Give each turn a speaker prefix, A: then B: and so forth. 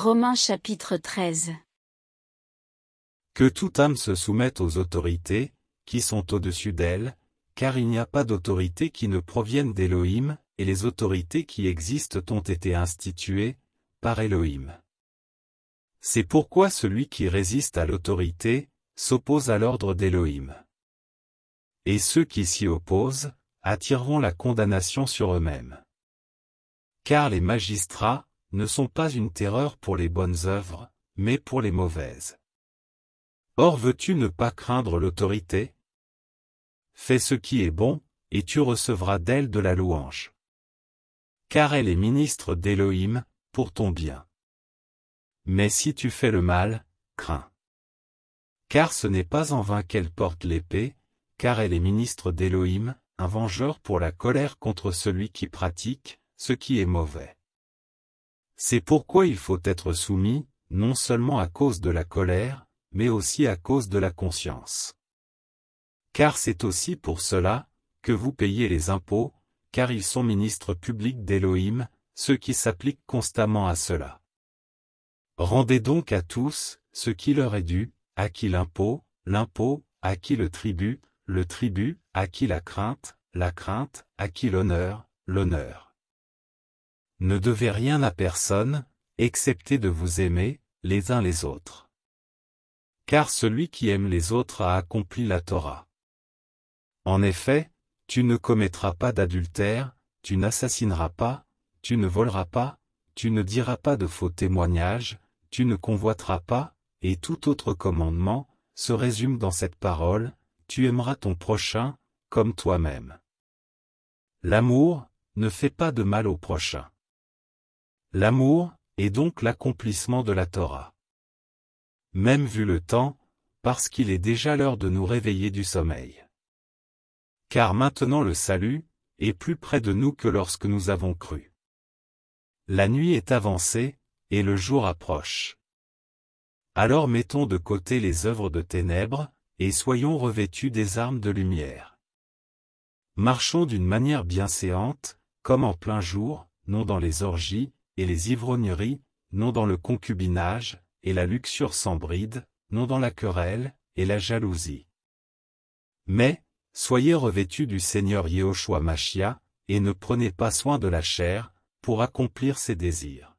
A: Romains chapitre 13. Que toute âme se soumette aux autorités, qui sont au-dessus d'elle, car il n'y a pas d'autorité qui ne provienne d'Élohim, et les autorités qui existent ont été instituées, par Élohim. C'est pourquoi celui qui résiste à l'autorité, s'oppose à l'ordre d'Élohim. Et ceux qui s'y opposent, attireront la condamnation sur eux-mêmes. Car les magistrats, ne sont pas une terreur pour les bonnes œuvres, mais pour les mauvaises. Or veux-tu ne pas craindre l'autorité Fais ce qui est bon, et tu recevras d'elle de la louange. Car elle est ministre d'Élohim, pour ton bien. Mais si tu fais le mal, crains. Car ce n'est pas en vain qu'elle porte l'épée, car elle est ministre d'Élohim, un vengeur pour la colère contre celui qui pratique, ce qui est mauvais. C'est pourquoi il faut être soumis, non seulement à cause de la colère, mais aussi à cause de la conscience. Car c'est aussi pour cela, que vous payez les impôts, car ils sont ministres publics d'Élohim, ceux qui s'appliquent constamment à cela. Rendez donc à tous, ce qui leur est dû, à qui l'impôt, l'impôt, à qui le tribut, le tribut, à qui la crainte, la crainte, à qui l'honneur, l'honneur ne devez rien à personne, excepté de vous aimer, les uns les autres. Car celui qui aime les autres a accompli la Torah. En effet, tu ne commettras pas d'adultère, tu n'assassineras pas, tu ne voleras pas, tu ne diras pas de faux témoignages, tu ne convoiteras pas, et tout autre commandement, se résume dans cette parole, tu aimeras ton prochain, comme toi-même. L'amour, ne fait pas de mal au prochain. L'amour, est donc l'accomplissement de la Torah. Même vu le temps, parce qu'il est déjà l'heure de nous réveiller du sommeil. Car maintenant le salut, est plus près de nous que lorsque nous avons cru. La nuit est avancée, et le jour approche. Alors mettons de côté les œuvres de ténèbres, et soyons revêtus des armes de lumière. Marchons d'une manière bien séante, comme en plein jour, non dans les orgies, et les ivrogneries, non dans le concubinage, et la luxure sans bride, non dans la querelle, et la jalousie. Mais, soyez revêtus du Seigneur Yehoshua Machia, et ne prenez pas soin de la chair, pour accomplir ses désirs.